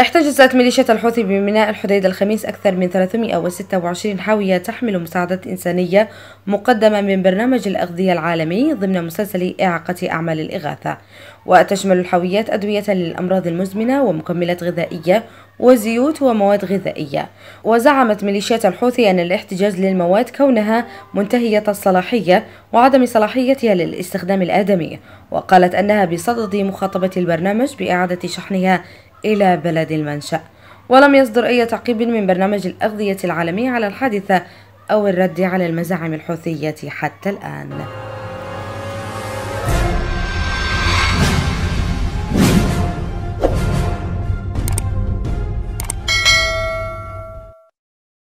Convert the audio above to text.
احتجزت ميليشيا الحوثي بميناء الحديدة الخميس أكثر من 326 حاوية تحمل مساعدات إنسانية مقدمة من برنامج الأغذية العالمي ضمن مسلسل إعاقة أعمال الإغاثة وتشمل الحاويات أدوية للأمراض المزمنة ومكملات غذائية وزيوت ومواد غذائية وزعمت ميليشيات الحوثي أن الاحتجاز للمواد كونها منتهية الصلاحية وعدم صلاحيتها للاستخدام الآدمي وقالت أنها بصدد مخاطبة البرنامج بإعادة شحنها إلى بلد المنشأ ولم يصدر أي تعقيب من برنامج الأغذية العالمي على الحادثة أو الرد على المزاعم الحوثية حتى الآن